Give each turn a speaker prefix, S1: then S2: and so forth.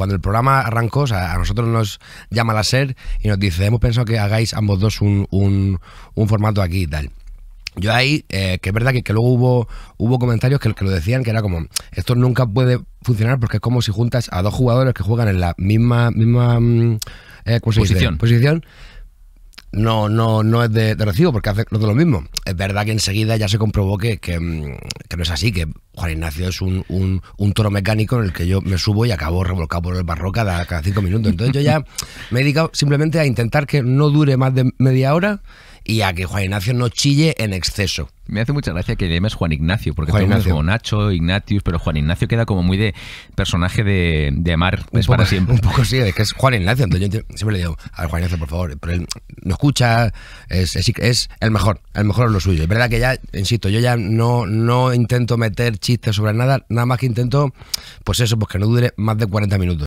S1: cuando el programa arrancó, o a nosotros nos llama la SER y nos dice, hemos pensado que hagáis ambos dos un, un, formato aquí y tal. Yo ahí, eh, que es verdad que, luego hubo, hubo comentarios que, que lo decían, que era como, esto nunca puede funcionar porque es como si juntas a dos jugadores que juegan en la misma, misma mm, eh, posición. posición no, no, no es de, recibo porque hace lo mismo. Es verdad que enseguida ya se comprobó mm, que, no es así, que Juan Ignacio es un, un, un, toro mecánico en el que yo me subo y acabo revolcado por el barro cada, cada cinco minutos. Entonces yo ya me he dedicado simplemente a intentar que no dure más de media hora y a que Juan Ignacio no chille en exceso.
S2: Me hace mucha gracia que le llames Juan Ignacio, porque Juan Ignacio. como Nacho, Ignatius, pero Juan Ignacio queda como muy de personaje de, de amar, pues, para siempre. Un poco sí, es que es Juan Ignacio, yo siempre le digo, a Juan Ignacio, por favor, no escucha,
S1: es, es, el mejor, el mejor es lo suyo. Es verdad que ya, insisto, yo ya no, no intento meter chistes sobre nada, nada más que intento, pues eso, pues que no dure más de 40 minutos.